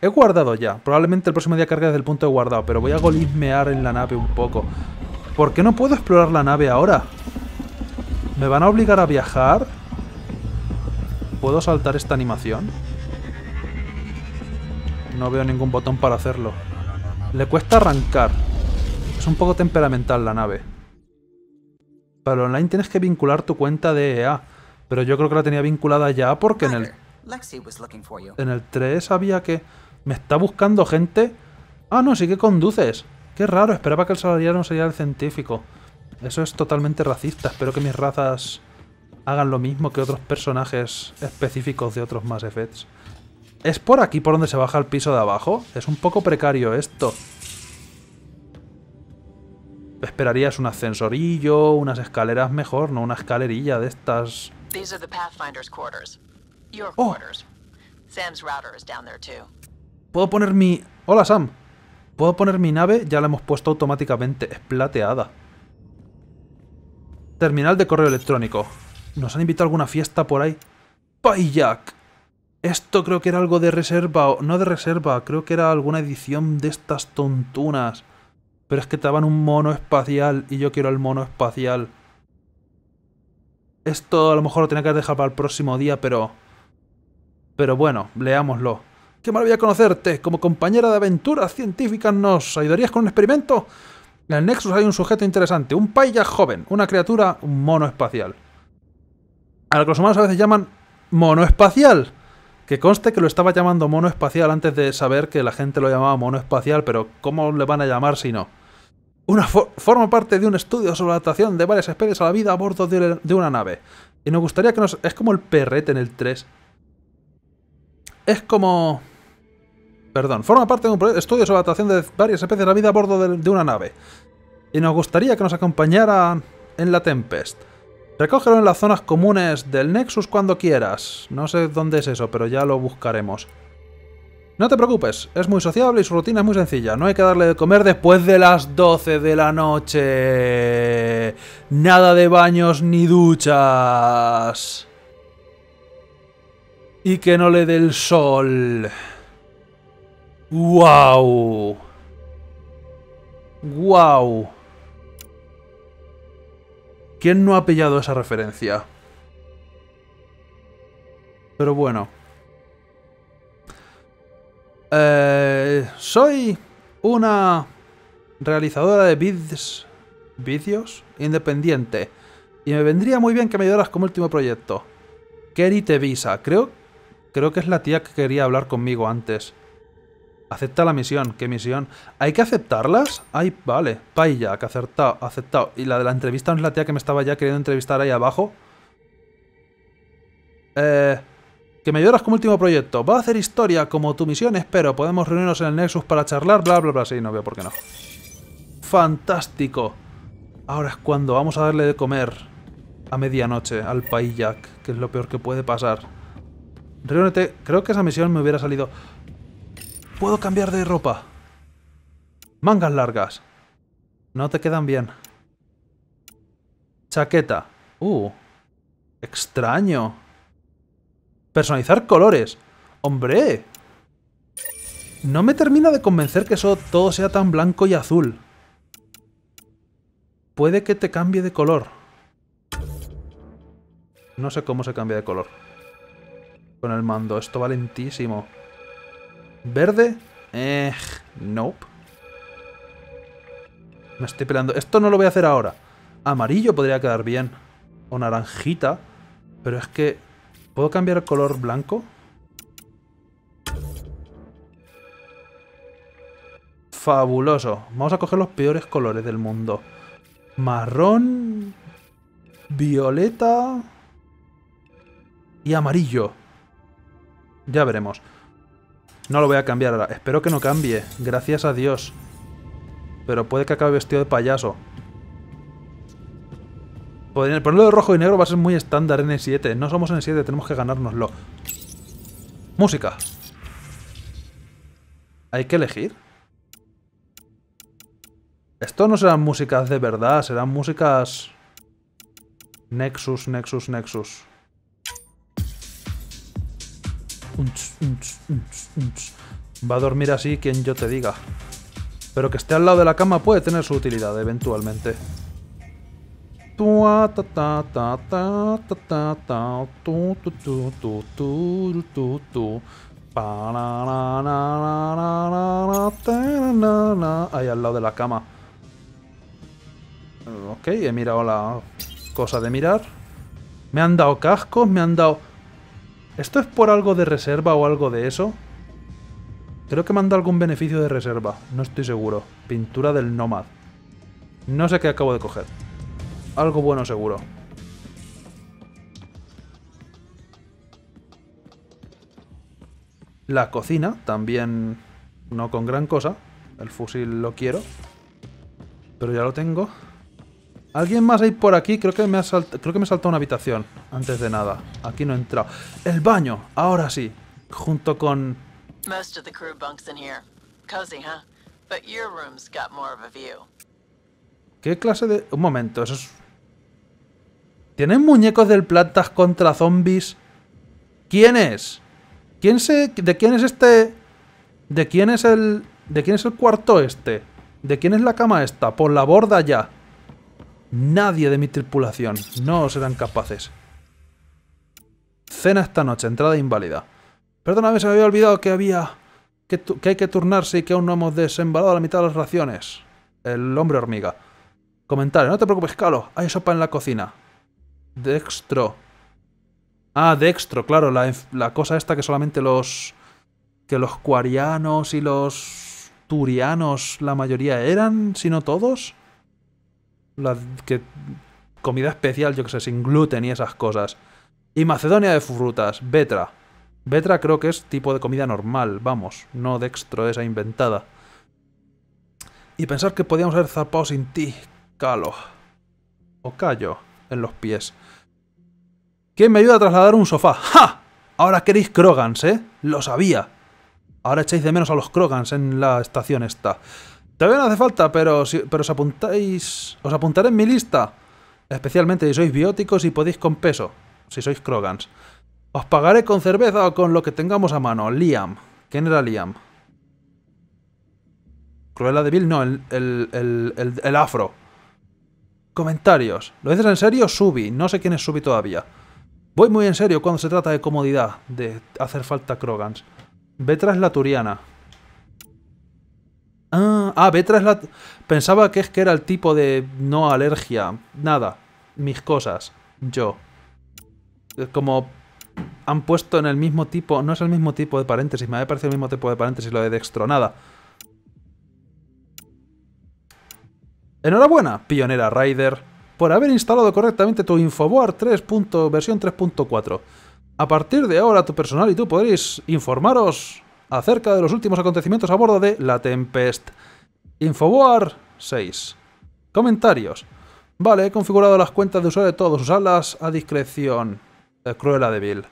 He guardado ya. Probablemente el próximo día cargue desde el punto de guardado, pero voy a golismear en la nave un poco. ¿Por qué no puedo explorar la nave ahora? ¿Me van a obligar a viajar? ¿Puedo saltar esta animación? No veo ningún botón para hacerlo. Le cuesta arrancar. Es un poco temperamental la nave. Para online tienes que vincular tu cuenta de EA. Pero yo creo que la tenía vinculada ya porque en el... En el 3 había que... Me está buscando gente. Ah, no, sí que conduces. Qué raro, esperaba que el salariano sería el científico. Eso es totalmente racista. Espero que mis razas hagan lo mismo que otros personajes específicos de otros Mass Effects. ¿Es por aquí por donde se baja el piso de abajo? Es un poco precario esto. Esperarías un ascensorillo, unas escaleras mejor, no una escalerilla de estas. Oh. Sam's router is down there Puedo poner mi... Hola Sam. Puedo poner mi nave, ya la hemos puesto automáticamente, es plateada. Terminal de correo electrónico. ¿Nos han invitado a alguna fiesta por ahí? Jack. Esto creo que era algo de reserva, o no de reserva, creo que era alguna edición de estas tontunas. Pero es que te daban un mono espacial y yo quiero el mono espacial. Esto a lo mejor lo tenía que dejar para el próximo día, pero... Pero bueno, leámoslo. Qué maravilla conocerte. Como compañera de aventuras científicas, ¿nos ayudarías con un experimento? En el Nexus hay un sujeto interesante, un paya joven, una criatura, monoespacial. A lo que los humanos a veces llaman monoespacial. Que conste que lo estaba llamando monoespacial antes de saber que la gente lo llamaba monoespacial, pero ¿cómo le van a llamar si no? Una forma parte de un estudio sobre la adaptación de varias especies a la vida a bordo de, de una nave. Y nos gustaría que nos... Es como el perrete en el 3. Es como... Perdón, forma parte de un estudio sobre la adaptación de varias especies de la vida a bordo de, de una nave. Y nos gustaría que nos acompañara en la Tempest. Recógelo en las zonas comunes del Nexus cuando quieras. No sé dónde es eso, pero ya lo buscaremos. No te preocupes, es muy sociable y su rutina es muy sencilla. No hay que darle de comer después de las 12 de la noche. Nada de baños ni duchas. Y que no le dé el sol. ¡Wow! ¡Wow! ¿Quién no ha pillado esa referencia? Pero bueno. Eh, soy una realizadora de vids, vicios independiente. Y me vendría muy bien que me ayudaras como último proyecto. Kerry Tevisa. Creo, creo que es la tía que quería hablar conmigo antes. Acepta la misión. ¿Qué misión? ¿Hay que aceptarlas? Ay, vale. ya que acertado, aceptado. ¿Y la de la entrevista no es la tía que me estaba ya queriendo entrevistar ahí abajo? Eh... Que me lloras como último proyecto. Va a hacer historia como tu misión, espero. Podemos reunirnos en el Nexus para charlar, bla, bla, bla. Sí, no veo por qué no. ¡Fantástico! Ahora es cuando vamos a darle de comer a medianoche al Jack, que es lo peor que puede pasar. Reúnete. Creo que esa misión me hubiera salido... Puedo cambiar de ropa. Mangas largas. No te quedan bien. Chaqueta. Uh. Extraño. Personalizar colores. ¡Hombre! No me termina de convencer que eso todo sea tan blanco y azul. Puede que te cambie de color. No sé cómo se cambia de color. Con el mando, esto va lentísimo. ¿Verde? Eh, nope. Me estoy pelando. Esto no lo voy a hacer ahora. Amarillo podría quedar bien. O naranjita. Pero es que... ¿Puedo cambiar el color blanco? Fabuloso. Vamos a coger los peores colores del mundo. Marrón... Violeta... Y amarillo. Ya veremos. No lo voy a cambiar ahora. Espero que no cambie. Gracias a Dios. Pero puede que acabe vestido de payaso. Ponerlo de rojo y negro va a ser muy estándar en el 7. No somos en el 7, tenemos que ganárnoslo. Música. ¿Hay que elegir? Esto no serán músicas de verdad, serán músicas... Nexus, Nexus, Nexus. Va a dormir así quien yo te diga. Pero que esté al lado de la cama puede tener su utilidad eventualmente. Ahí al lado de la cama. Ok, he mirado la cosa de mirar. Me han dado cascos, me han dado... ¿Esto es por algo de reserva o algo de eso? Creo que manda algún beneficio de reserva, no estoy seguro. Pintura del nómad No sé qué acabo de coger. Algo bueno seguro. La cocina, también no con gran cosa. El fusil lo quiero. Pero ya lo tengo. ¿Alguien más hay por aquí? Creo que me, ha creo que me una habitación. Antes de nada, aquí no entra. El baño, ahora sí, junto con... ¿Qué clase de...? Un momento, eso es... ¿Tienen muñecos del plantas contra zombies? ¿Quién es? ¿Quién se... ¿De quién es este...? ¿De quién es el...? ¿De quién es el cuarto este? ¿De quién es la cama esta? Por la borda ya. Nadie de mi tripulación. No serán capaces. Cena esta noche, entrada inválida. Perdóname, se me había olvidado que había... Que, hay que turnarse y que aún no hemos desembalado la mitad de las raciones. El hombre hormiga. Comentario. No te preocupes, Calo. Hay sopa en la cocina. Dextro. Ah, Dextro, claro. La, la cosa esta que solamente los... Que los cuarianos y los turianos, la mayoría eran, si no todos. La que... Comida especial, yo que sé, sin gluten y esas cosas. Y Macedonia de frutas, Betra. Betra creo que es tipo de comida normal, vamos, no dextro esa inventada. Y pensar que podíamos haber zarpado sin ti, calo. O callo en los pies. ¿Quién me ayuda a trasladar un sofá? ¡Ja! Ahora queréis Krogans, ¿eh? Lo sabía. Ahora echáis de menos a los Krogans en la estación esta. Todavía no hace falta, pero, si, pero os apuntáis... Os apuntaré en mi lista. Especialmente si sois bióticos y podéis con peso si sois Krogans. Os pagaré con cerveza o con lo que tengamos a mano. Liam. ¿Quién era Liam? Cruella de Bill, no, el, el, el, el, afro. Comentarios. ¿Lo dices en serio? Subi. No sé quién es Subi todavía. Voy muy en serio cuando se trata de comodidad, de hacer falta Krogans. Betra es la Turiana. Ah, ah, Betra es la... Pensaba que es que era el tipo de no alergia. Nada. Mis cosas. Yo como han puesto en el mismo tipo, no es el mismo tipo de paréntesis, me había parecido el mismo tipo de paréntesis lo de dextronada. Enhorabuena, pionera Rider, por haber instalado correctamente tu Infoboard 3. versión 3.4. A partir de ahora, tu personal y tú podréis informaros acerca de los últimos acontecimientos a bordo de La Tempest. Infoboard 6. Comentarios. Vale, he configurado las cuentas de usuario de todos, alas a discreción. Cruella débil.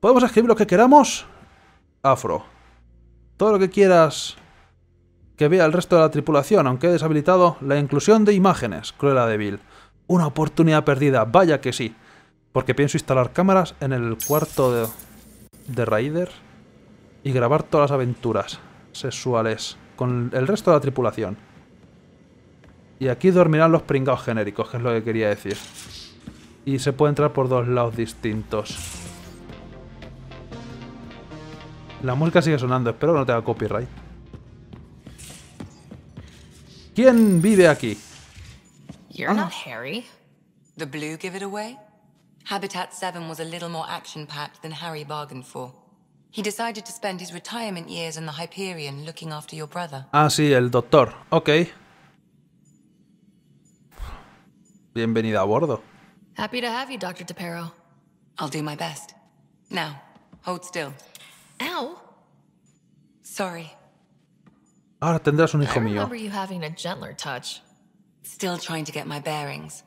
¿Podemos escribir lo que queramos? Afro. Todo lo que quieras que vea el resto de la tripulación, aunque he deshabilitado la inclusión de imágenes. Cruella débil. Una oportunidad perdida, vaya que sí. Porque pienso instalar cámaras en el cuarto de, de Raider y grabar todas las aventuras sexuales con el resto de la tripulación. Y aquí dormirán los pringados genéricos, que es lo que quería decir. Y se puede entrar por dos lados distintos. La música sigue sonando, espero que no tenga copyright. ¿Quién vive aquí? You're not ah. Harry. The blue give it away. Habitat 7 was a little more action-packed than Harry bargained for. He decided to spend his retirement years in the Hyperion looking after your brother. Ah, sí, el doctor. Ok. Bienvenida a bordo. Happy to have you, Dr. DePero. I'll do my best. Now, hold still. Ow! Sorry. Ahora tendrás un hijo I remember mío. you having a gentler touch. Still trying to get my bearings.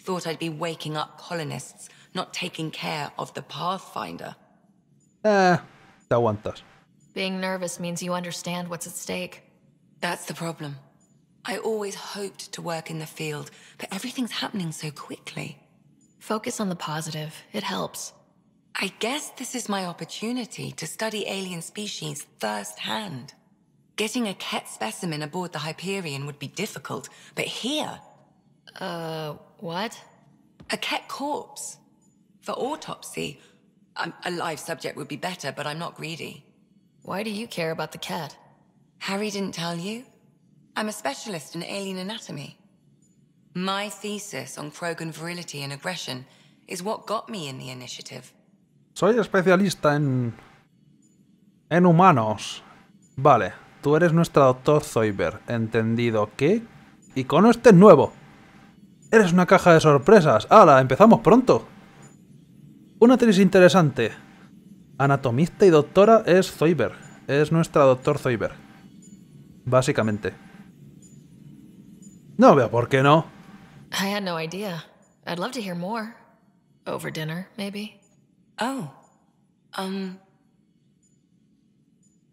Thought I'd be waking up colonists, not taking care of the Pathfinder. Eh, te aguantas. Being nervous means you understand what's at stake. That's the problem. I always hoped to work in the field, but everything's happening so quickly. Focus on the positive, it helps. I guess this is my opportunity to study alien species firsthand. Getting a cat specimen aboard the Hyperion would be difficult, but here. Uh, what? A cat corpse. For autopsy, um, a live subject would be better, but I'm not greedy. Why do you care about the cat? Harry didn't tell you? me Soy especialista en en humanos. Vale, tú eres nuestra doctor Zoiber, entendido. ¿Qué? Icono este nuevo. Eres una caja de sorpresas. ¡Hala! Empezamos pronto. Una tesis interesante. Anatomista y doctora es Zoiber. Es nuestra doctor Zoiber. Básicamente. No, but ¿por qué no? I had no idea. I'd love to hear more. Over dinner, maybe. Oh. Um.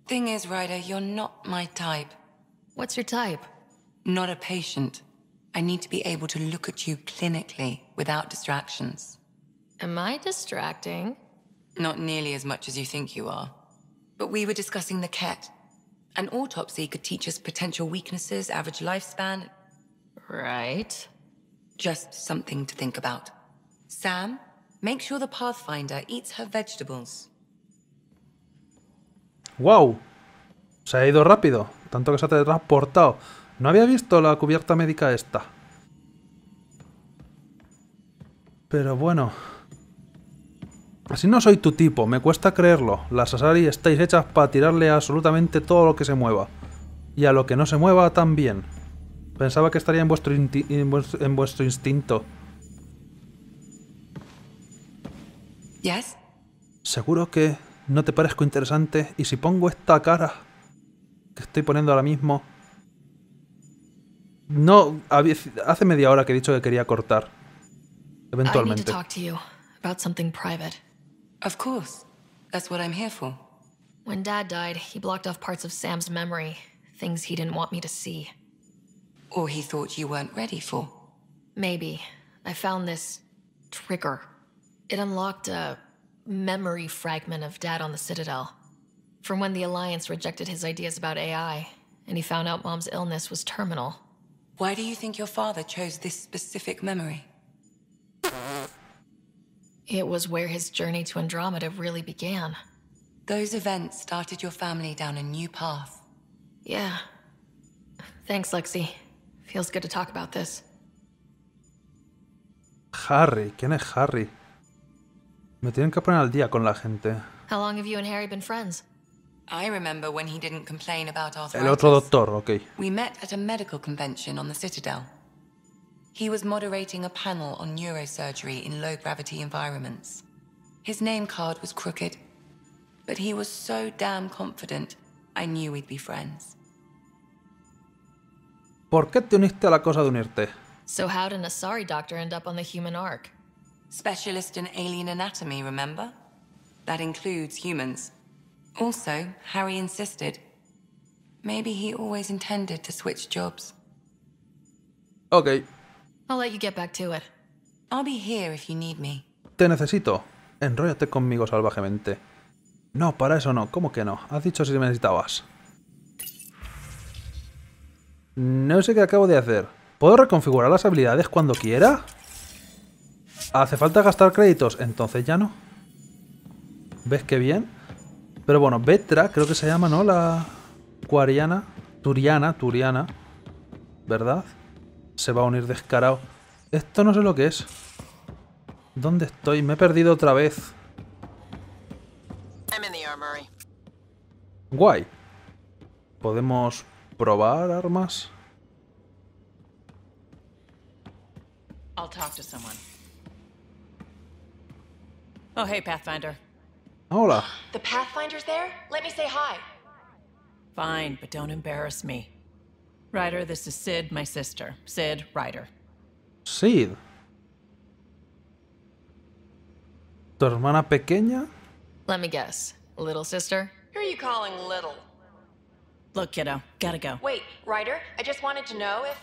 Thing is, Ryder, you're not my type. What's your type? Not a patient. I need to be able to look at you clinically without distractions. Am I distracting? Not nearly as much as you think you are. But we were discussing the ket. An autopsy could teach us potential weaknesses, average lifespan, Right. Just something to think about. Sam, make sure the Pathfinder eats her vegetables. ¡Wow! Se ha ido rápido, tanto que se ha transportado. No había visto la cubierta médica esta. Pero bueno. Así no soy tu tipo, me cuesta creerlo. Las Asari estáis hechas para tirarle absolutamente todo lo que se mueva. Y a lo que no se mueva también. Pensaba que estaría en vuestro, en vuestro, en vuestro instinto. ¿Sí? Seguro que no te parezco interesante y si pongo esta cara que estoy poniendo ahora mismo... No, hace media hora que he dicho que quería cortar. Eventualmente. Of course. That's what I'm here for. When Dad died, he blocked off parts of Sam's memory, things he didn't want me to see. Or he thought you weren't ready for. Maybe. I found this trigger. It unlocked a memory fragment of Dad on the Citadel. From when the Alliance rejected his ideas about AI, and he found out Mom's illness was terminal. Why do you think your father chose this specific memory? It was where his journey to Andromeda really began. Those events started your family down a new path. Yeah. Thanks, Lexi. Feels good to talk about this. Harry, ¿quién es Harry? Me tienen que poner al día con la gente. How long have you and Harry been friends? I remember when he didn't complain about arthritis. El otro doctor, okay. We met at a medical convention on the Citadel. He was moderating a panel on neurosurgery in low gravity environments. His name card was crooked, but he was so damn confident, I knew we'd be friends. ¿Por qué te uniste a la cosa de unirte? So how did sorry doctor end up on the human ark? Specialist in alien anatomy, remember? That includes humans. Also, Harry insisted. Maybe he always intended to switch jobs. Okay. I'll let you get back to it. I'll be here if you need me. Te necesito. Enróllate conmigo salvajemente. No, para eso no. ¿Cómo que no? Has dicho si me necesitabas. No sé qué acabo de hacer. ¿Puedo reconfigurar las habilidades cuando quiera? ¿Hace falta gastar créditos? Entonces ya no. ¿Ves qué bien? Pero bueno, Betra, creo que se llama, ¿no? La cuariana. Turiana, Turiana. ¿Verdad? Se va a unir descarado. Esto no sé lo que es. ¿Dónde estoy? Me he perdido otra vez. Guay. Podemos probar armas? I'll talk to someone. Oh, hey, Pathfinder. Hola. The Pathfinder's there? Let me say hi. Fine, but don't embarrass me. Ryder, this is Sid, my sister. Sid, Ryder. Sid. ¿Tu hermana pequeña? Let me guess. Little sister? Who are you calling little? Look, kiddo, gotta go. Wait, Ryder, I just wanted to know if...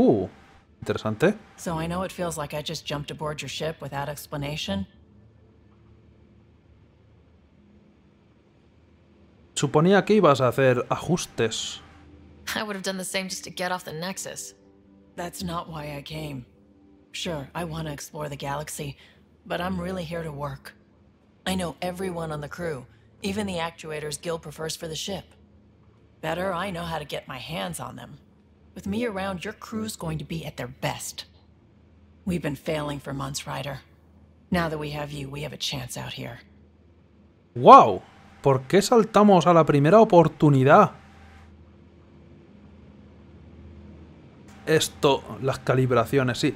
Ooh, interesante. So I know it feels like I just jumped aboard your ship without explanation. Suponía que ibas a hacer ajustes. I would have done the same just to get off the Nexus. That's not why I came. Sure, I want to explore the galaxy, but I'm really here to work. I know everyone on the crew, Even the actuators Gil prefers for the ship. Better I know how to get my hands on them. With me around, your crew's going to be at their best. We've been failing for months, Ryder. Now that we have you, we have a chance out here. ¡Wow! ¿Por qué saltamos a la primera oportunidad? Esto, las calibraciones, sí.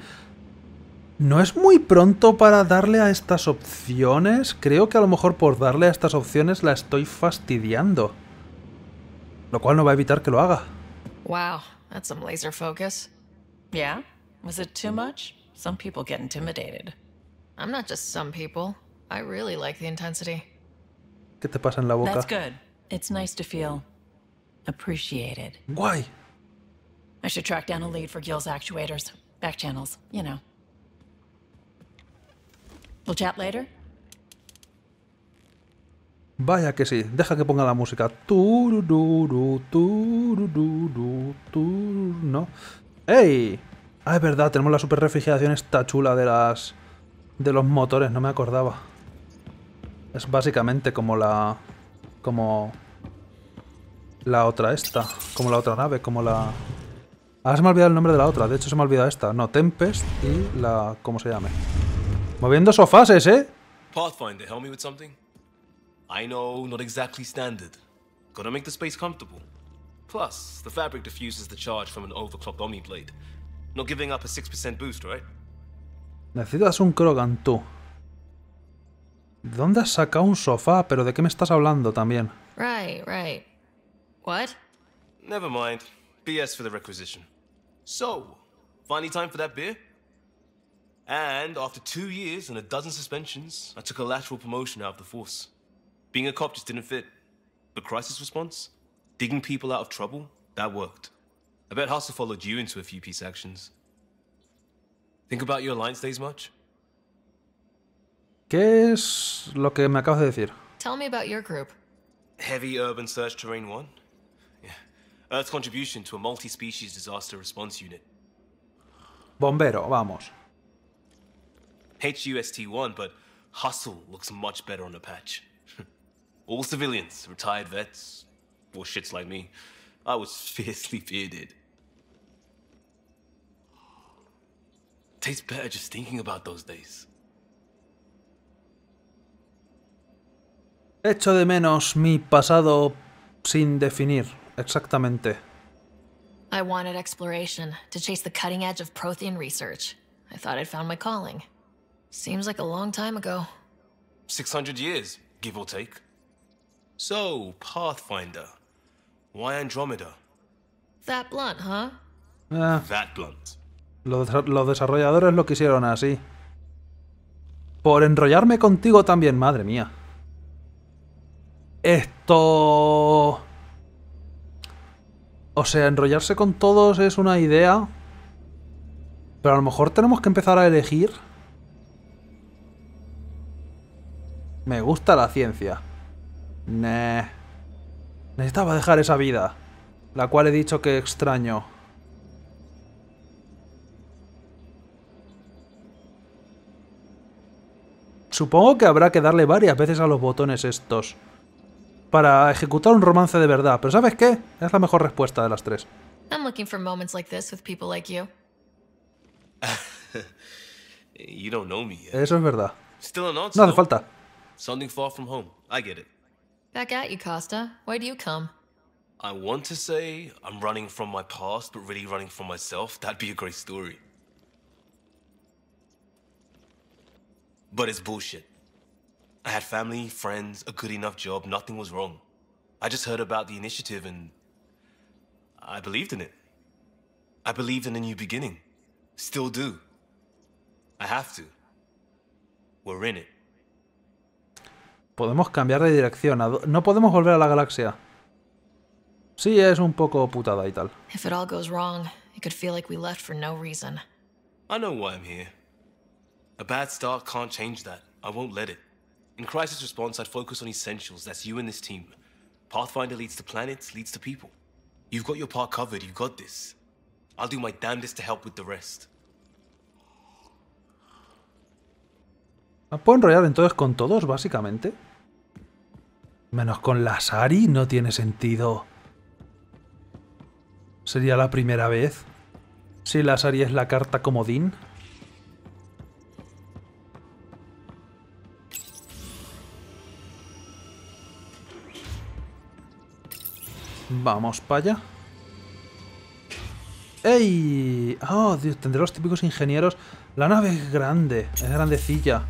No es muy pronto para darle a estas opciones. Creo que a lo mejor por darle a estas opciones la estoy fastidiando. Lo cual no va a evitar que lo haga. Wow, that's some laser focus. Yeah? Was it too much? Some people get intimidated. I'm not just some people. I really like the intensity. ¿Qué te pasa en la boca? That's good. It's nice to feel appreciated. Why? I should track down a lead for Gil's actuators. Back channels, you know. Vaya que sí, deja que ponga la música. no. ¡Ey! Ah, es verdad, tenemos la super refrigeración esta chula de las. de los motores, no me acordaba. Es básicamente como la. como. la otra esta, como la otra nave, como la. Ah, se me ha olvidado el nombre de la otra, de hecho se me ha olvidado esta. No, Tempest y la. ¿cómo se llame? Moviendo sofás, ¿eh? Pathfinder, help me with something. I know, not exactly standard. Gotta make the space comfortable. Plus, the fabric diffuses the charge from an overclocked Omni blade. Not giving up a 6% boost, right? Necesitas un Krogan, tú. dónde has sacado un sofá? ¿Pero de qué me estás hablando también? Right, right. What? Never mind. BS for the requisition. So, finally time for that beer? And after two years and a dozen suspensions, I took a lateral promotion out of the force. Being a cop just didn't fit. But crisis response, digging people out of trouble, that worked. I bet Hustle followed you into a few peace actions. Think about your alliance days much? ¿Qué es lo que me acabas de decir? Tell me about your group. Heavy Urban Search Terrain 1. Yeah. Earth's contribution to a multi-species disaster response unit. Bombero, vamos. HUST1, but Hustle looks much better on the patch. All civilians, retired vets, or shits like me. I was fiercely bearded. Tastes better just thinking about those days. Echo de menos mi pasado sin definir, exactamente. I wanted exploration, to chase the cutting edge of Prothean research. I thought I'd found my calling. Seems like a long time ago. 600 years, give or take. So, Pathfinder, why Andromeda? That blunt, huh? Ah. That blunt. Los, los desarrolladores lo quisieron así. Por enrollarme contigo también, madre mía. Esto... O sea, enrollarse con todos es una idea. Pero a lo mejor tenemos que empezar a elegir Me gusta la ciencia. Nah. Necesitaba dejar esa vida, la cual he dicho que extraño. Supongo que habrá que darle varias veces a los botones estos para ejecutar un romance de verdad, pero ¿sabes qué? Es la mejor respuesta de las tres. Eso es verdad. no hace falta. Something far from home. I get it. Back at you, Costa. Why do you come? I want to say I'm running from my past, but really running from myself. That'd be a great story. But it's bullshit. I had family, friends, a good enough job, nothing was wrong. I just heard about the initiative and I believed in it. I believed in a new beginning. Still do. I have to. We're in it. Podemos cambiar de dirección. No podemos volver a la galaxia. Sí, es un poco putada y tal. If it all goes wrong, it could feel like we left for no reason. I know why I'm here. A bad start can't change that. I won't let it. In crisis response, I'd focus on essentials. That's you and this team. Pathfinder leads to planets, leads to people. You've got your part covered. You got this. I'll do my damnedest to help with the rest. puedo enrollar entonces con todos, básicamente? Menos con la Sari no tiene sentido. Sería la primera vez. Si la Sari es la carta comodín. Vamos para allá. ¡Ey! ¡Oh, Dios! Tendré los típicos ingenieros. La nave es grande, es grandecilla.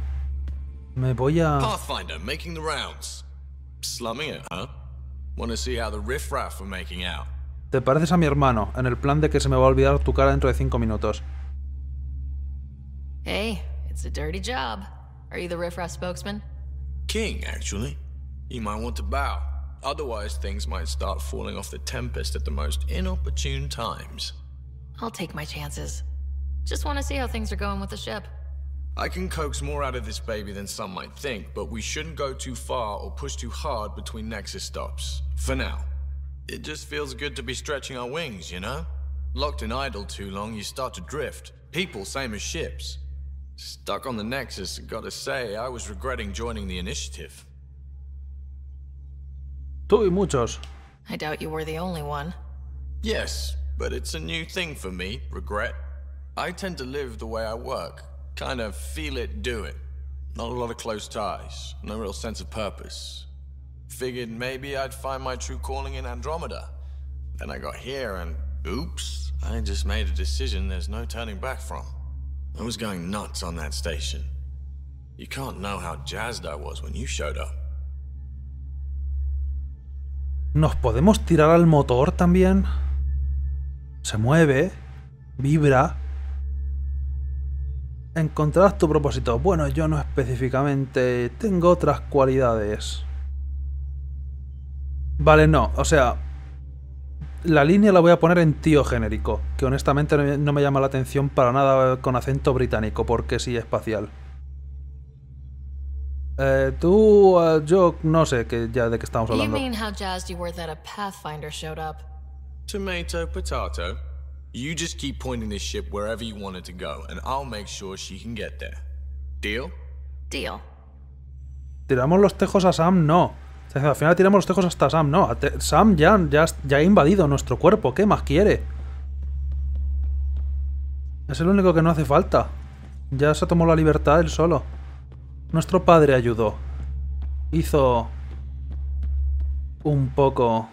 Me voy a. Pathfinder making the rounds. Slumming it, huh? Wanna see how the riffraff are making out. Te pareces a mi hermano, en el plan de que se me va a olvidar tu cara dentro de cinco minutos. Hey, it's a dirty job. Are you the riffraff spokesman? King, actually. You might want to bow. Otherwise, things might start falling off the Tempest at the most inopportune times. I'll take my chances. Just want to see how things are going with the ship. I can coax more out of this baby than some might think, but we shouldn't go too far or push too hard between Nexus stops. For now. It just feels good to be stretching our wings, you know? Locked in idle too long, you start to drift. People, same as ships. Stuck on the Nexus, gotta say, I was regretting joining the initiative. Tú y muchos. I doubt you were the only one. Yes, but it's a new thing for me, regret. I tend to live the way I work, Kind of feel it, do it. Not a lot of close ties, no real sense of purpose. Figured maybe I'd find my true calling in Andromeda. Then I got here and oops, I just made a decision there's no turning back from. I was going nuts on that station. You can't know how jazzed I was when you showed up. ¿Nos podemos tirar al motor también? Se mueve, vibra. encontrarás tu propósito. Bueno, yo no específicamente. Tengo otras cualidades. Vale, no. O sea, la línea la voy a poner en tío genérico, que honestamente no me llama la atención para nada con acento británico, porque sí espacial. Eh, tú, eh, yo no sé que ya de qué estamos hablando. Tomato, potato just keep pointing this ship wherever you want it to go, and I'll make sure she can get there. Deal? Deal. ¿Tiramos los tejos a Sam? No. al final tiramos los tejos hasta Sam, no. Sam ya, ya ha invadido nuestro cuerpo, ¿qué más quiere? Es el único que no hace falta. Ya se tomó la libertad él solo. Nuestro padre ayudó. Hizo... un poco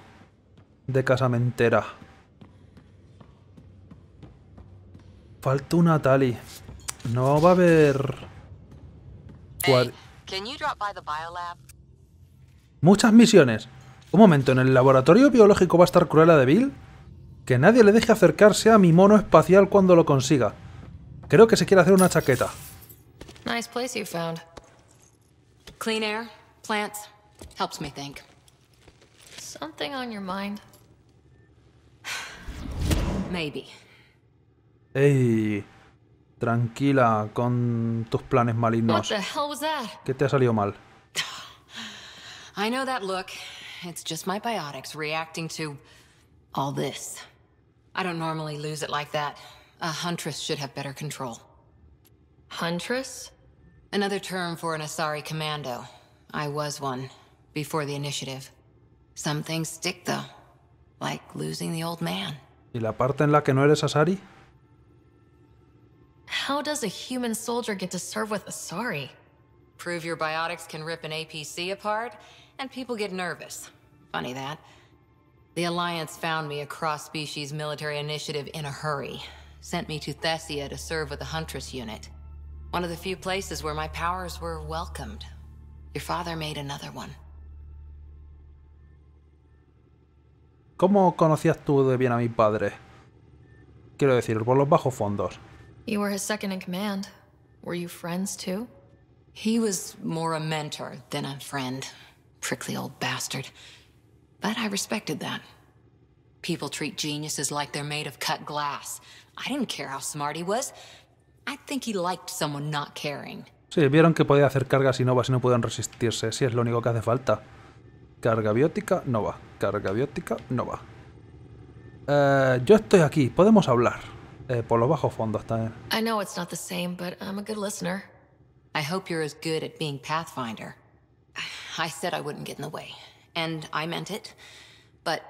de casamentera. Falta una Tali. No va a haber... Hey, Muchas misiones. Un momento, ¿en el laboratorio biológico va a estar Cruella de Vil? Que nadie le deje acercarse a mi mono espacial cuando lo consiga. Creo que se quiere hacer una chaqueta. Nice place you found. Clean air, plants, helps me think. Something on your mind? Maybe. ¡Ey! Tranquila con tus planes malignos. ¿Qué te ha salido mal? I know that look. It's just my biotics reacting to all this. I don't normally lose it like that. A huntress should have better control. Huntress? Another term for an Asari commando. I was one, before the initiative. Some things stick though, like losing the old man. ¿Y la parte en la que no eres Asari? How does a human soldier get to serve with Asari? Prove your biotics can rip an APC apart, and people get nervous. Funny that. The Alliance found me a cross-species military initiative in a hurry. Sent me to Thessia to serve with the Huntress unit. One of the few places where my powers were welcomed. Your father made another one. ¿Cómo conocías tú de bien a mi padre? Quiero decir, por los bajos fondos. You were his second in command. Were you friends too? He was more a mentor than a friend. Prickly old bastard. But I respected that. People treat geniuses like they're made of cut glass. I didn't care how smart he was. I think he liked someone not caring. Sí, vieron que podía hacer cargas y novas y no pudieron resistirse. Sí, es lo único que hace falta. Carga biótica, nova. Carga biótica, nova. Eh, yo estoy aquí, podemos hablar eh, por los bajos fondos también. I know it's not the same, but I'm a good listener. I hope you're as good at being Pathfinder. I said I wouldn't get in the way, and I meant it. But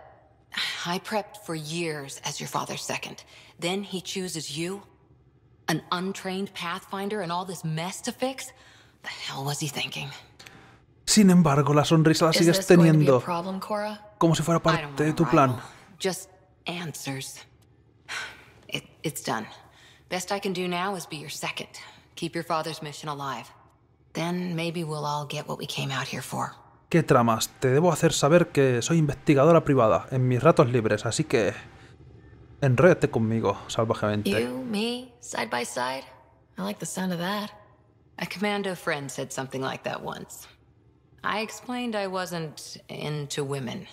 I prepped for years as your father's second. Then he chooses you, an untrained Pathfinder, and all this mess to fix. The hell was he thinking? Sin embargo, la sonrisa la sigues teniendo problem, como si fuera parte de tu plan. Just answers. It, it's done. Best I can do now is be your second. Keep your father's mission alive. Then maybe we'll all get what we came out here for. ¿Qué tramas? Te debo hacer saber que soy investigadora privada en mis ratos libres, así que enrédate conmigo salvajemente. You, me, side by side. I like the sound of that. A commando friend said something like that once. I explained I wasn't into women,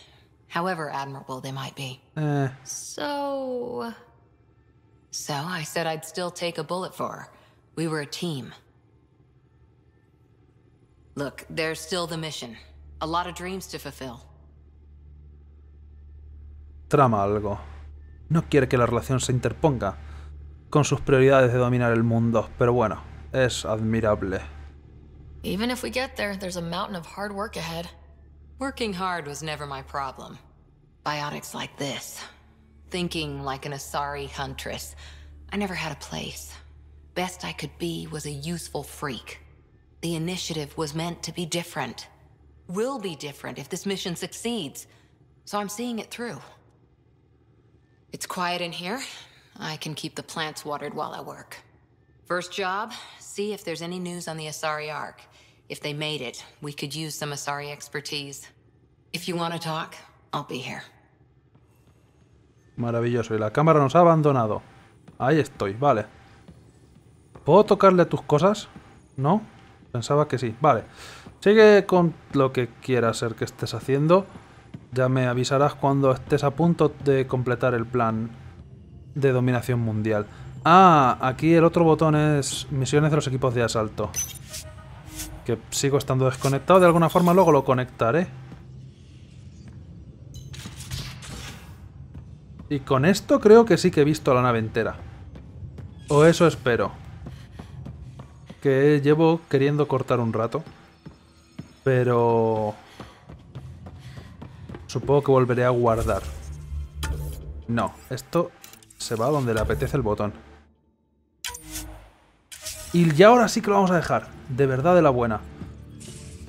however admirable they might be. Eh. So, so I said I'd still take a bullet for her. We were a team. Look, there's still the mission. A lot of dreams to fulfill. Trama algo. No quiere que la relación se interponga con sus prioridades de dominar el mundo, pero bueno, es admirable. Even if we get there, there's a mountain of hard work ahead. Working hard was never my problem. Biotics like this, thinking like an Asari huntress. I never had a place. Best I could be was a useful freak. The initiative was meant to be different. Will be different if this mission succeeds. So I'm seeing it through. It's quiet in here. I can keep the plants watered while I work. First job, see if there's any news on the Asari Ark. If they made it, we could use some Asari expertise. If you want to talk, I'll be here. Maravilloso. Y la cámara nos ha abandonado. Ahí estoy, vale. ¿Puedo tocarle a tus cosas? ¿No? Pensaba que sí. Vale. Sigue con lo que quiera ser que estés haciendo. Ya me avisarás cuando estés a punto de completar el plan de dominación mundial. Ah, aquí el otro botón es misiones de los equipos de asalto. Que sigo estando desconectado. De alguna forma luego lo conectaré. Y con esto creo que sí que he visto la nave entera. O eso espero. Que llevo queriendo cortar un rato. Pero... Supongo que volveré a guardar. No, esto se va donde le apetece el botón. Y ya ahora sí que lo vamos a dejar. De verdad de la buena.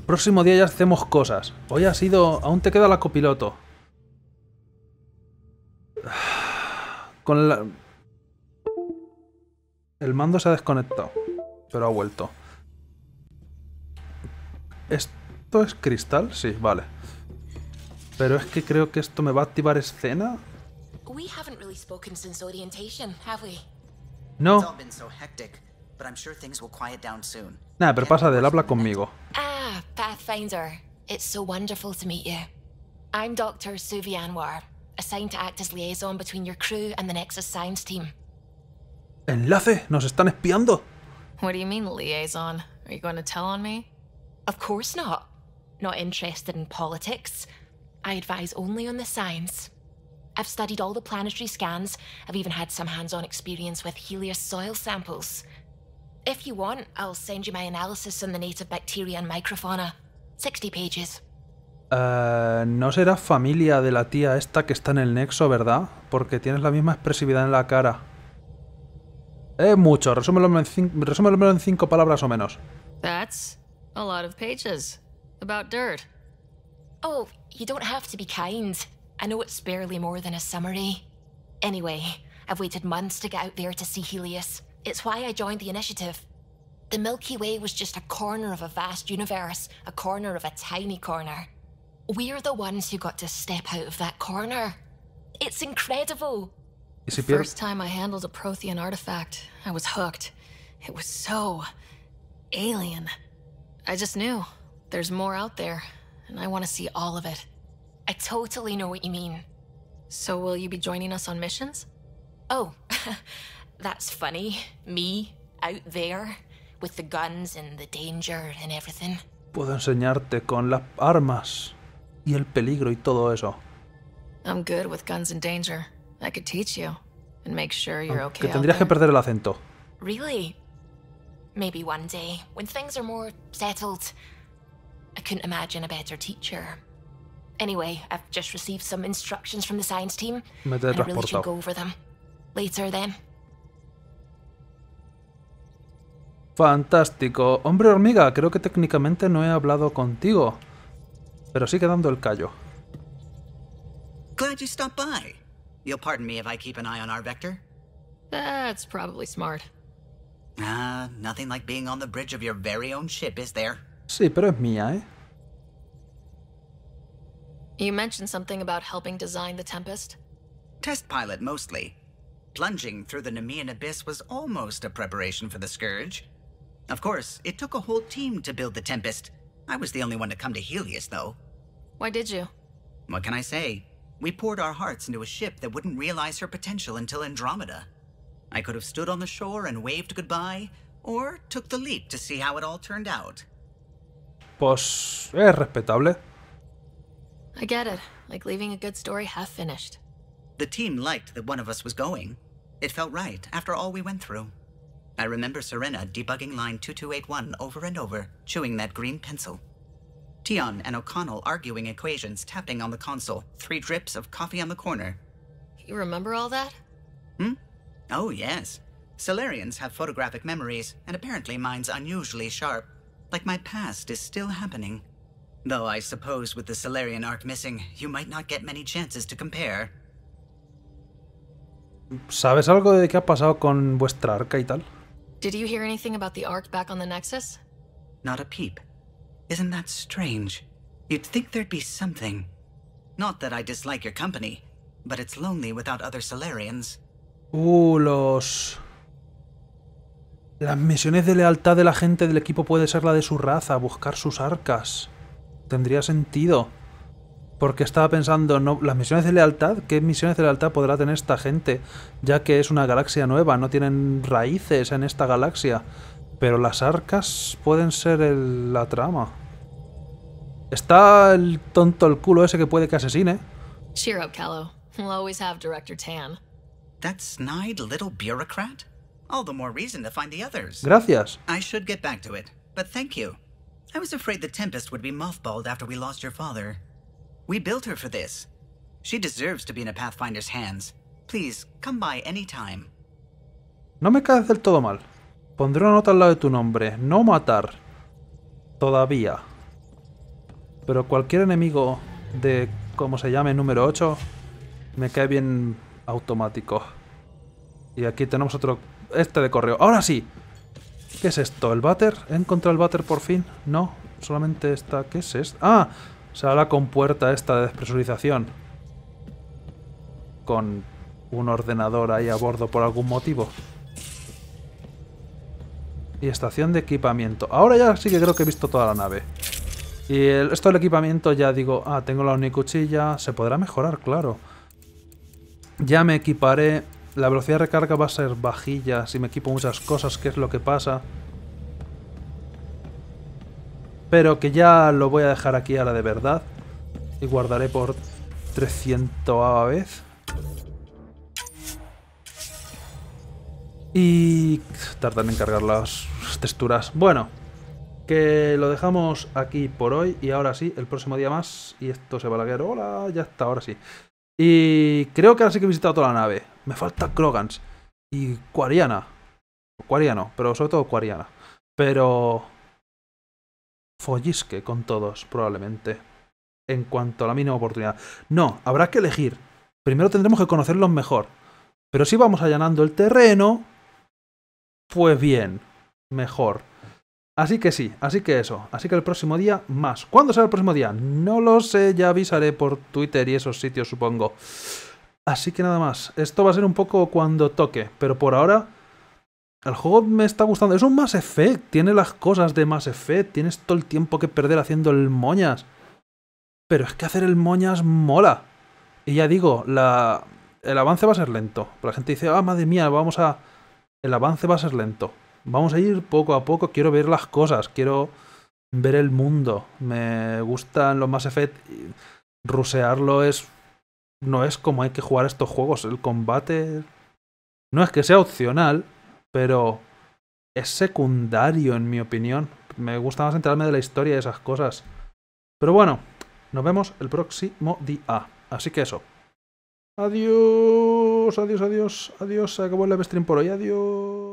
Próximo día ya hacemos cosas. Hoy ha sido... Aún te queda la copiloto. Con la... El mando se ha desconectado, pero ha vuelto. ¿Esto es cristal? Sí, vale. Pero es que creo que esto me va a activar escena. No. Nah, pero pasa del habla conmigo. Ah, Pathfinder. It's so wonderful to meet you. Dr. Suvi assigned to act as liaison between your crew and the Nexus science team. Enlace, nos están espiando. What do you mean liaison? Are you going to tell on me? Of course not. Not interested in politics. I advise only on the science. I've studied all the planetary scans. I've even had some hands on experience with Helios soil samples. If you want, I'll send you my analysis on the native bacteria and microfauna. 60 pages. Eh, no será familia de la tía esta que está en el nexo, ¿verdad? Porque tienes la misma expresividad en la cara. Es mucho, resúmelo en, en cinco palabras o menos. That's a lot of pages about dirt. Oh, you don't have to be kind. I know it's barely more than a summary. Anyway, I've waited months to get out there to see Helios. It's why I joined the initiative. The Milky Way was just a corner of a vast universe, a corner of a tiny corner. We're the ones who got to step out of that corner. It's incredible. First time I handled a Prothean artifact, I was hooked. It was so alien. I just knew there's more out there, and I want to see all of it. I totally know what you mean. So, will you be joining us on missions? Oh, that's funny. Me out there with the guns and the danger and everything. Puedo enseñarte con las armas. y el peligro y todo eso. Que tendrías que perder el acento. Really? Maybe one day, when things are more settled. I couldn't imagine a better teacher. Anyway, I've just received some instructions from the science team. Me te I really should go over them. Later then. Fantástico. Hombre hormiga, creo que técnicamente no he hablado contigo. pero sigue dando el callo. Glad you stopped by. You'll pardon me if I keep an eye on our vector? That's probably smart. Ah, nothing like being on the bridge of your very own ship, is there? Sí, pero es mía, eh? You mentioned something about helping design the Tempest? Test pilot, mostly. Plunging through the Nemean Abyss was almost a preparation for the Scourge. Of course, it took a whole team to build the Tempest. I was the only one to come to Helios, though. Why did you? What can I say? We poured our hearts into a ship that wouldn't realize her potential until Andromeda. I could have stood on the shore and waved goodbye, or took the leap to see how it all turned out. Pues es respetable. I get it. Like leaving a good story half finished. The team liked that one of us was going. It felt right after all we went through. I remember Serena debugging line 2281 over and over, chewing that green pencil. Tion and O'Connell arguing equations, tapping on the console, three drips of coffee on the corner. You remember all that? Hmm? Oh, yes. Solarians have photographic memories, and apparently mine's unusually sharp. Like my past is still happening. Though I suppose with the Solarian arc missing, you might not get many chances to compare. ¿Sabes algo de qué ha pasado con vuestra arca y tal? Did you hear anything about the arc back on the Nexus? Not a peep. Isn't that strange? You'd think there'd be something. Not that I dislike your company, but it's lonely without other Solarians. Uh, los... Las misiones de lealtad de la gente del equipo puede ser la de su raza, buscar sus arcas. Tendría sentido. Porque estaba pensando, no, las misiones de lealtad, ¿qué misiones de lealtad podrá tener esta gente? Ya que es una galaxia nueva, no tienen raíces en esta galaxia. Pero las arcas pueden ser la trama. Está el tonto el culo ese que puede que asesine. Cheer up, Callow. We'll always have Director Tan. That snide little bureaucrat? All the more reason to find the others. Gracias. I should get back to it, but thank you. I was afraid the Tempest would be mothballed after we lost your father. We built her for this. She deserves to be in a Pathfinder's hands. Please, come by any time. No me caes del todo mal. Pondré una nota al lado de tu nombre. No matar. Todavía. Pero cualquier enemigo de, como se llame, número 8, me cae bien automático. Y aquí tenemos otro... Este de correo. ¡Ahora sí! ¿Qué es esto? ¿El váter? ¿He encontrado el váter por fin? No, solamente esta... ¿Qué es esto? ¡Ah! sea, la compuerta esta de despresurización. Con un ordenador ahí a bordo por algún motivo. Y estación de equipamiento. Ahora ya sí que creo que he visto toda la nave. Y esto del equipamiento ya digo, ah, tengo la unicuchilla, se podrá mejorar, claro. Ya me equiparé, la velocidad de recarga va a ser bajilla, si me equipo muchas cosas, ¿qué es lo que pasa. Pero que ya lo voy a dejar aquí ahora de verdad. Y guardaré por 300 a la vez. Y tardan en cargar las texturas. Bueno, que lo dejamos aquí por hoy y ahora sí, el próximo día más. Y esto se va a laguear. Hola, ya está, ahora sí. Y creo que ahora sí que he visitado toda la nave. Me falta Krogans y Quariana. Cuariano, pero sobre todo Quariana. Pero... Follisque con todos, probablemente. En cuanto a la mínima oportunidad. No, habrá que elegir. Primero tendremos que conocerlos mejor. Pero si vamos allanando el terreno, pues bien, mejor. Así que sí, así que eso. Así que el próximo día más. ¿Cuándo será el próximo día? No lo sé, ya avisaré por Twitter y esos sitios, supongo. Así que nada más. Esto va a ser un poco cuando toque, pero por ahora. El juego me está gustando. Es un Mass Effect. Tiene las cosas de Mass Effect. Tienes todo el tiempo que perder haciendo el moñas. Pero es que hacer el moñas mola. Y ya digo, la... el avance va a ser lento. La gente dice, ah, madre mía, vamos a el avance va a ser lento. Vamos a ir poco a poco, quiero ver las cosas, quiero ver el mundo. Me gustan los Mass Effect. Rusearlo es. No es como hay que jugar estos juegos. El combate. No es que sea opcional, pero es secundario, en mi opinión. Me gusta más enterarme de la historia y esas cosas. Pero bueno, nos vemos el próximo día. Así que eso, Adiós, adiós, adiós, adiós. Se acabó el live stream por hoy. Adiós.